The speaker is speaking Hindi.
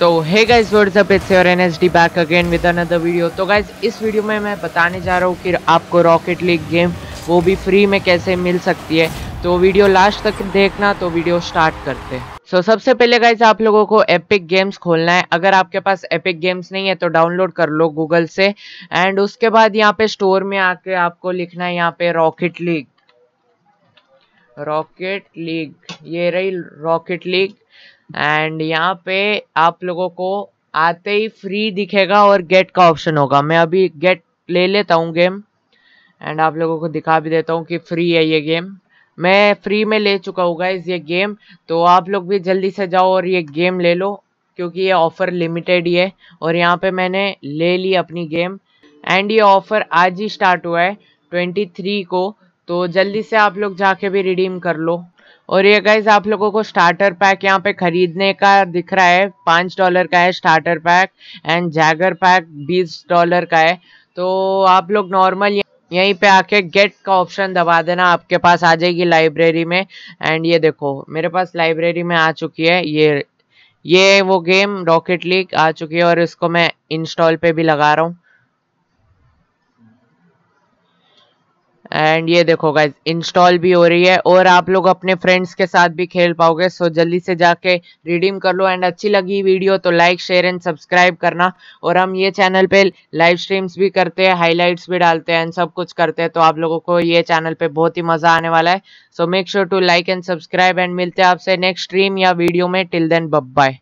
तो है guys what's up it's your N S D back again with another video तो गाइज इस वीडियो में मैं बताने जा रहा हूँ कि आपको रॉकेट लीग गेम वो भी फ्री में कैसे मिल सकती है तो वीडियो लास्ट तक देखना तो वीडियो स्टार्ट करते हैं सो so, सबसे पहले गाइज आप लोगों को एपिक गेम्स खोलना है अगर आपके पास एपिक गेम्स नहीं है तो डाउनलोड कर लो गूगल से एंड उसके बाद यहाँ पे स्टोर में आके आपको लिखना है यहाँ पे रॉकेट लीग रॉकेट लीग ये रही रॉकेट लीग एंड यहाँ पे आप लोगों को आते ही फ्री दिखेगा और गेट का ऑप्शन होगा मैं अभी गेट ले लेता हूँ गेम एंड आप लोगों को दिखा भी देता हूँ कि फ्री है ये गेम मैं फ्री में ले चुका हूँ गाइज ये गेम तो आप लोग भी जल्दी से जाओ और ये गेम ले लो क्योंकि ये ऑफ़र लिमिटेड ही है और यहाँ पे मैंने ले ली अपनी गेम एंड ये ऑफ़र आज ही स्टार्ट हुआ है 23 को तो जल्दी से आप लोग जाके भी रिडीम कर लो और ये गाइज आप लोगों को स्टार्टर पैक यहाँ पे खरीदने का दिख रहा है पाँच डॉलर का है starter pack and jager pack बीस डॉलर का है तो आप लोग नॉर्मल यहीं पे आके गेट का ऑप्शन दबा देना आपके पास आ जाएगी लाइब्रेरी में एंड ये देखो मेरे पास लाइब्रेरी में आ चुकी है ये ये वो गेम रॉकेट लीग आ चुकी है और इसको मैं इंस्टॉल पे भी लगा रहा हूँ एंड ये देखो गाइज इंस्टॉल भी हो रही है और आप लोग अपने फ्रेंड्स के साथ भी खेल पाओगे सो जल्दी से जाके रिडीम कर लो एंड अच्छी लगी वीडियो तो लाइक शेयर एंड सब्सक्राइब करना और हम ये चैनल पे लाइव स्ट्रीम्स भी करते हैं हाईलाइट्स भी डालते हैं एंड सब कुछ करते हैं तो आप लोगों को ये चैनल पे बहुत ही मज़ा आने वाला है so make sure to like and subscribe and मिलते हैं आपसे नेक्स्ट स्ट्रीम या वीडियो में टिल देन बब बाय